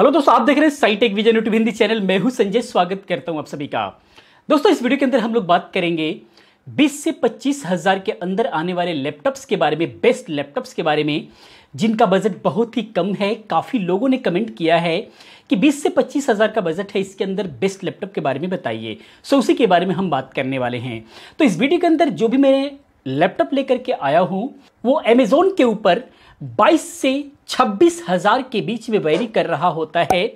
hello दोस्तों आप देख रहे हैं scitech vision YouTube Hindi channel मैं हूं संजय स्वागत करता हूं आप सभी का दोस्तों इस वीडियो के अंदर हम लोग बात करेंगे 20 से पच्चीस हजार के अंदर आने वाले लैपटॉप्स के बारे में बेस्ट लैपटॉप्स के बारे में जिनका बजट बहुत ही कम है काफ़ी लोगों ने कमेंट किया है कि 20 से पच्चीस हज़ार का बजट है इसके अंदर बेस्ट लैपटॉप के बारे में बताइए सो उसी के बारे में हम बात करने वाले हैं तो इस वीडियो के अंदर जो भी मैं लैपटॉप लेकर के आया हूँ वो अमेज़ोन के ऊपर 22 से छब्बीस हजार के बीच में वेरी कर रहा होता है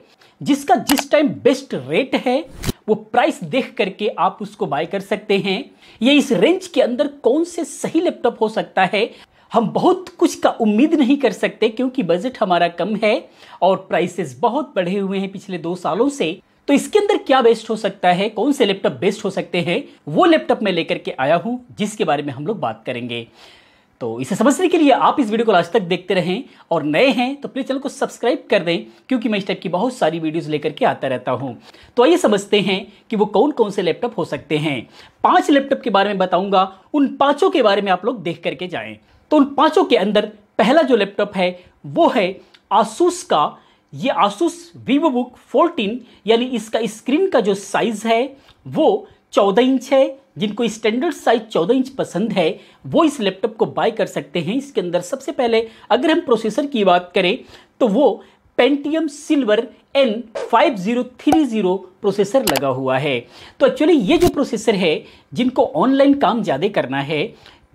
जिसका जिस टाइम बेस्ट रेट है वो प्राइस देख करके आप उसको बाय कर सकते हैं ये इस रेंज के अंदर कौन से सही लैपटॉप हो सकता है हम बहुत कुछ का उम्मीद नहीं कर सकते क्योंकि बजट हमारा कम है और प्राइसेस बहुत बढ़े हुए हैं पिछले दो सालों से तो इसके अंदर क्या बेस्ट हो सकता है कौन से लैपटॉप बेस्ट हो सकते हैं वो लैपटॉप मैं लेकर के आया हूं जिसके बारे में हम लोग बात करेंगे तो इसे समझने के लिए आप इस वीडियो को आज तक देखते रहें और नए हैं तो प्लीज़ चैनल को सब्सक्राइब कर दें क्योंकि मैं इस टाइप की बहुत सारी वीडियोस लेकर के आता रहता हूं तो आइए समझते हैं कि वो कौन कौन से लैपटॉप हो सकते हैं पांच लैपटॉप के बारे में बताऊंगा उन पांचों के बारे में आप लोग देख करके जाए तो उन पांचों के अंदर पहला जो लैपटॉप है वो है आसूस का ये आसूस वीवो बुक फोर्टीन यानी इसका स्क्रीन का जो साइज़ है वो चौदह इंच है जिनको स्टैंडर्ड साइज 14 इंच पसंद है वो इस लैपटॉप को बाय कर सकते हैं इसके अंदर सबसे पहले अगर हम प्रोसेसर की बात करें तो वो Pentium silver N five zero three zero processor लगा हुआ है तो एक्चुअली ये जो प्रोसेसर है जिनको ऑनलाइन काम ज़्यादा करना है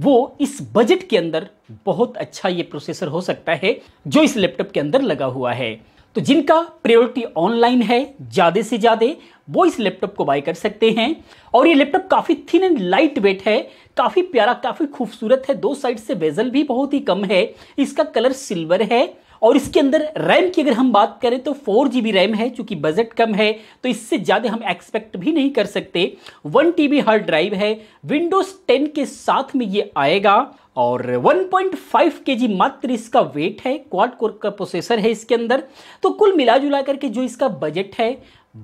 वो इस बजट के अंदर बहुत अच्छा ये प्रोसेसर हो सकता है जो इस लैपटॉप के अंदर लगा हुआ है तो जिनका प्रायोरिटी ऑनलाइन है ज़्यादा से ज़्यादा वो इस लैपटॉप को बाय कर सकते हैं और ये लैपटॉप काफ़ी थिन एंड लाइट वेट है काफ़ी प्यारा काफ़ी खूबसूरत है दो साइड से वेजल भी बहुत ही कम है इसका कलर सिल्वर है और इसके अंदर रैम की अगर हम बात करें तो फोर जी रैम है चूंकि बजट कम है तो इससे ज़्यादा हम एक्सपेक्ट भी नहीं कर सकते वन टी हार्ड ड्राइव है विंडोज़ टेन के साथ में ये आएगा और 1.5 जी मात्र इसका वेट है क्वाड कोर का प्रोसेसर है इसके अंदर तो कुल मिला जुला करके जो इसका बजट है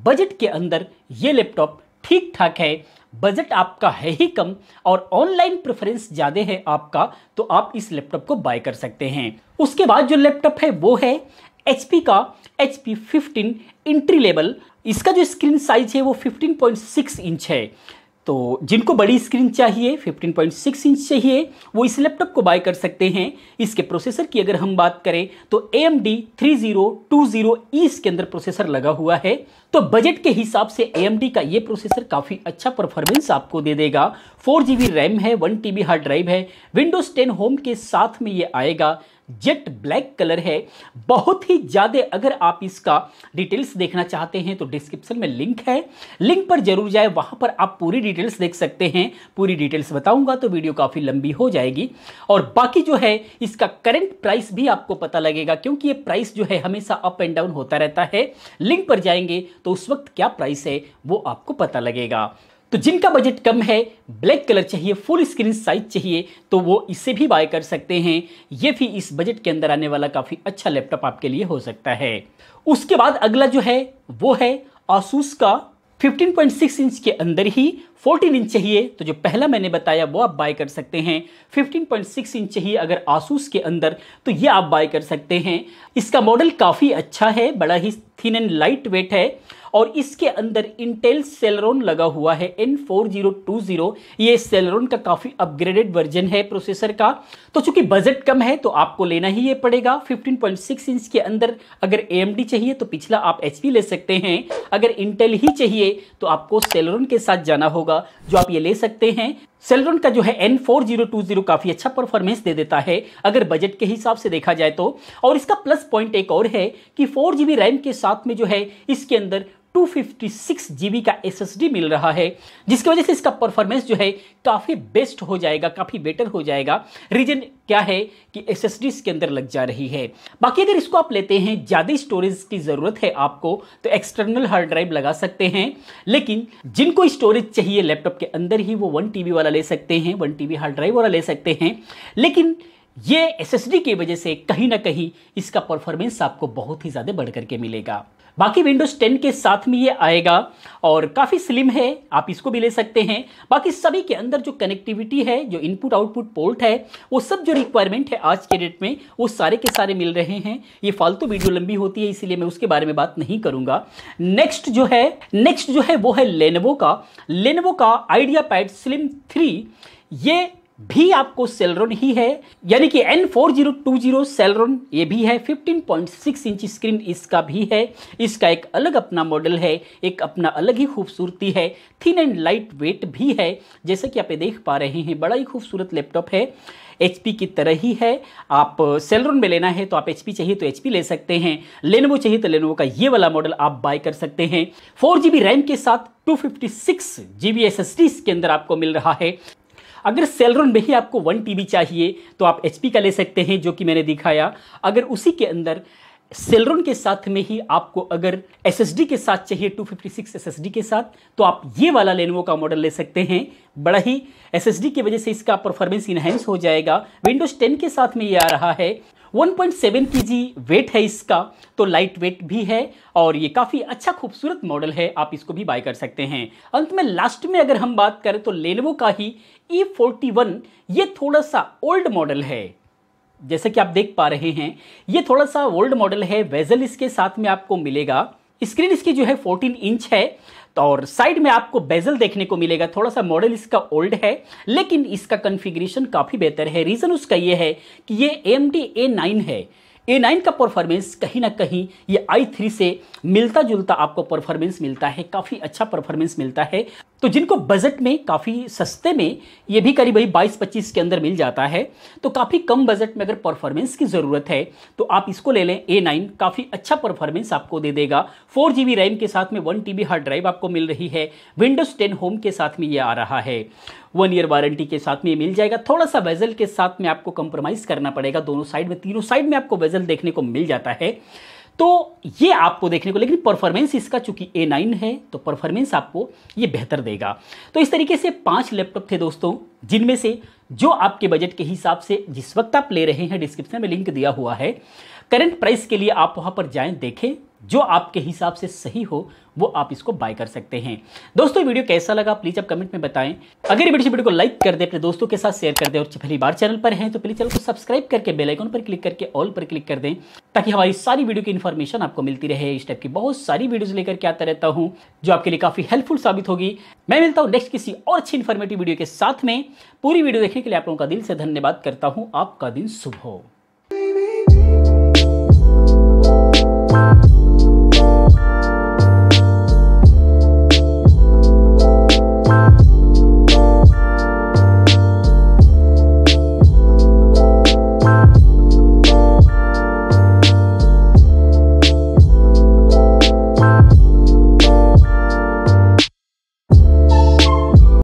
बजट के अंदर ये लैपटॉप ठीक ठाक है बजट आपका है ही कम और ऑनलाइन प्रेफरेंस ज़्यादा है आपका तो आप इस लैपटॉप को बाय कर सकते हैं उसके बाद जो लैपटॉप है वो है एच का H P fifteen entry level इसका जो स्क्रीन साइज है वो 15.6 इंच है तो जिनको बड़ी स्क्रीन चाहिए 15.6 इंच चाहिए वो इस लैपटॉप को बाय कर सकते हैं इसके प्रोसेसर की अगर हम बात करें तो M D three zero two zero ईस के अंदर प्रोसेसर लगा हुआ है तो बजट के हिसाब से एम डी का ये प्रोसेसर काफ़ी अच्छा परफॉर्मेंस आपको दे देगा फोर जी बी रैम है one T B hard drive है विंडोज़ टेन होम के साथ में ये आएगा जेट ब्लैक कलर है बहुत ही ज़्यादा अगर आप इसका डिटेल्स देखना चाहते हैं तो डिस्क्रिप्शन में लिंक है लिंक पर जरूर जाए वहां पर आप पूरी डिटेल्स देख सकते हैं पूरी डिटेल्स बताऊंगा तो वीडियो काफ़ी लंबी हो जाएगी और बाकी जो है इसका करंट प्राइस भी आपको पता लगेगा क्योंकि ये प्राइस जो है हमेशा अप एंड डाउन होता रहता है लिंक पर जाएंगे तो उस वक्त क्या प्राइस है वो आपको पता लगेगा तो जिनका बजट कम है ब्लैक कलर चाहिए फुल स्क्रीन साइज चाहिए तो वो इसे भी बाय कर सकते हैं ये भी इस बजट के अंदर आने वाला काफ़ी अच्छा लैपटॉप आपके लिए हो सकता है उसके बाद अगला जो है वो है आसूस का 15.6 इंच के अंदर ही 14 इंच चाहिए तो जो पहला मैंने बताया वो आप बाय कर सकते हैं 15.6 इंच चाहिए अगर आसूस के अंदर तो ये आप बाय कर सकते हैं इसका मॉडल काफ़ी अच्छा है बड़ा ही थिन एंड लाइट वेट है और इसके अंदर इंटेल सेलरोन लगा हुआ है N four zero two zero ये सेलरोन का काफ़ी अपग्रेडेड वर्जन है प्रोसेसर का तो चूंकि बजट कम है तो आपको लेना ही ये पड़ेगा 15.6 इंच के अंदर अगर ए चाहिए तो पिछला आप एच ले सकते हैं अगर इंटेल ही चाहिए तो आपको सेलरोन के साथ जाना होगा जो आप ये ले सकते हैं सेलरोन का जो है N four zero two zero काफ़ी अच्छा परफॉर्मेंस दे देता है अगर बजट के हिसाब से देखा जाए तो और इसका प्लस पॉइंट एक और है कि फोर जीबी रैम के साथ में जो है इसके अंदर 256 जीबी का एस मिल रहा है जिसकी वजह से इसका परफॉर्मेंस जो है काफ़ी बेस्ट हो जाएगा काफ़ी बेटर हो जाएगा रीजन क्या है कि एस एस इसके अंदर लग जा रही है बाकी अगर इसको आप लेते हैं ज़्यादा स्टोरेज की ज़रूरत है आपको तो एक्सटर्नल हार्ड ड्राइव लगा सकते हैं लेकिन जिनको स्टोरेज चाहिए लैपटॉप के अंदर ही वो वन टी वाला ले सकते हैं वन टी हार्ड ड्राइव वाला ले सकते हैं लेकिन ये एस की वजह से कहीं ना कहीं इसका परफॉर्मेंस आपको बहुत ही ज़्यादा बढ़ करके मिलेगा बाकी विंडोज़ 10 के साथ में ये आएगा और काफ़ी स्लिम है आप इसको भी ले सकते हैं बाकी सभी के अंदर जो कनेक्टिविटी है जो इनपुट आउटपुट पोर्ट है वो सब जो रिक्वायरमेंट है आज के डेट में वो सारे के सारे मिल रहे हैं ये फालतू वीडियो लंबी होती है इसीलिए मैं उसके बारे में बात नहीं करूँगा नेक्स्ट जो है नेक्स्ट जो है वो है लेनवो का लेनवो का आइडिया पैड स्लिम थ्री ये भी आपको सेलरॉन ही है यानी कि N four zero two zero Celeron ये भी है 15.6 इंच स्क्रीन इसका भी है इसका एक अलग अपना मॉडल है एक अपना अलग ही खूबसूरती है थिन एंड लाइट वेट भी है जैसे कि आप ये देख पा रहे हैं बड़ा ही खूबसूरत लैपटॉप है एच की तरह ही है आप सेलरॉन में लेना है तो आप एच चाहिए तो एच ले सकते हैं लेनोवो चाहिए तो लेनोवो का ये वाला मॉडल आप बाय कर सकते हैं फोर रैम के साथ टू फिफ्टी सिक्स इसके अंदर आपको मिल रहा है अगर सेलरॉन में ही आपको वन टी चाहिए तो आप एच का ले सकते हैं जो कि मैंने दिखाया अगर उसी के अंदर सेलरॉन के साथ में ही आपको अगर एस के साथ चाहिए 256 फिफ्टी के साथ तो आप ये वाला लेनवो का मॉडल ले सकते हैं बड़ा ही एस एस डी की वजह से इसका परफॉर्मेंस इनहेंस हो जाएगा विंडोज़ टेन के साथ में ये आ रहा है 1.7 पॉइंट वेट है इसका तो लाइट वेट भी है और ये काफ़ी अच्छा खूबसूरत मॉडल है आप इसको भी बाय कर सकते हैं अंत में लास्ट में अगर हम बात करें तो लेनवो का ही E41 ये थोड़ा सा ओल्ड मॉडल है जैसे कि आप देख पा रहे हैं ये थोड़ा सा ओल्ड मॉडल है वेजल इसके साथ में आपको मिलेगा स्क्रीन इसकी जो है 14 इंच है और साइड में आपको बेजल देखने को मिलेगा थोड़ा सा मॉडल इसका ओल्ड है लेकिन इसका कन्फिग्रेशन काफ़ी बेहतर है रीज़न उसका यह है कि ये एम डी ए नाइन है ए नाइन का परफॉर्मेंस कहीं ना कहीं ये आई थ्री से मिलता जुलता आपको परफॉर्मेंस मिलता है काफ़ी अच्छा परफॉर्मेंस मिलता है तो जिनको बजट में काफ़ी सस्ते में ये भी करीब भाई बाईस पच्चीस के अंदर मिल जाता है तो काफ़ी कम बजट में अगर परफॉर्मेंस की ज़रूरत है तो आप इसको ले लें ए नाइन काफ़ी अच्छा परफॉर्मेंस आपको दे देगा फोर जी रैम के साथ में वन टी हार्ड ड्राइव आपको मिल रही है विंडोज़ टेन होम के साथ में ये आ रहा है वन ईयर वारंटी के साथ में मिल जाएगा थोड़ा सा वेजल के साथ में आपको कंप्रोमाइज़ करना पड़ेगा दोनों साइड में तीनों साइड में आपको वेजल देखने को मिल जाता है तो ये आपको देखने को लेकिन परफॉर्मेंस इसका चूंकि ए नाइन है तो परफॉर्मेंस आपको ये बेहतर देगा तो इस तरीके से पांच लैपटॉप थे दोस्तों जिनमें से जो आपके बजट के हिसाब से जिस वक्त आप ले रहे हैं डिस्क्रिप्शन में लिंक दिया हुआ है करंट प्राइस के लिए आप वहां पर जाएं देखें जो आपके हिसाब से सही हो वो आप इसको बाय कर सकते हैं दोस्तों वीडियो कैसा लगा प्लीज़ आप कमेंट में बताएं अगर वीडियो वीडियो को लाइक कर दे अपने दोस्तों के साथ शेयर कर दे और पहली बार चैनल पर हैं तो प्लीज़ चैनल को सब्सक्राइब करके बेल आइकन पर क्लिक करके ऑल पर क्लिक कर दें ताकि हमारी सारी वीडियो की इन्फॉर्मेशन आपको मिलती रहे इस टाइप की बहुत सारी वीडियोज लेकर के आता रहता हूँ जो आपके लिए काफ़ी हेल्पफुल साबित होगी मैं मिलता हूँ नेक्स्ट किसी और अच्छी इन्फॉर्मेटिव वीडियो के साथ में पूरी वीडियो देखने के लिए आप लोगों का दिल से धन्यवाद करता हूँ आपका दिन शुभ हो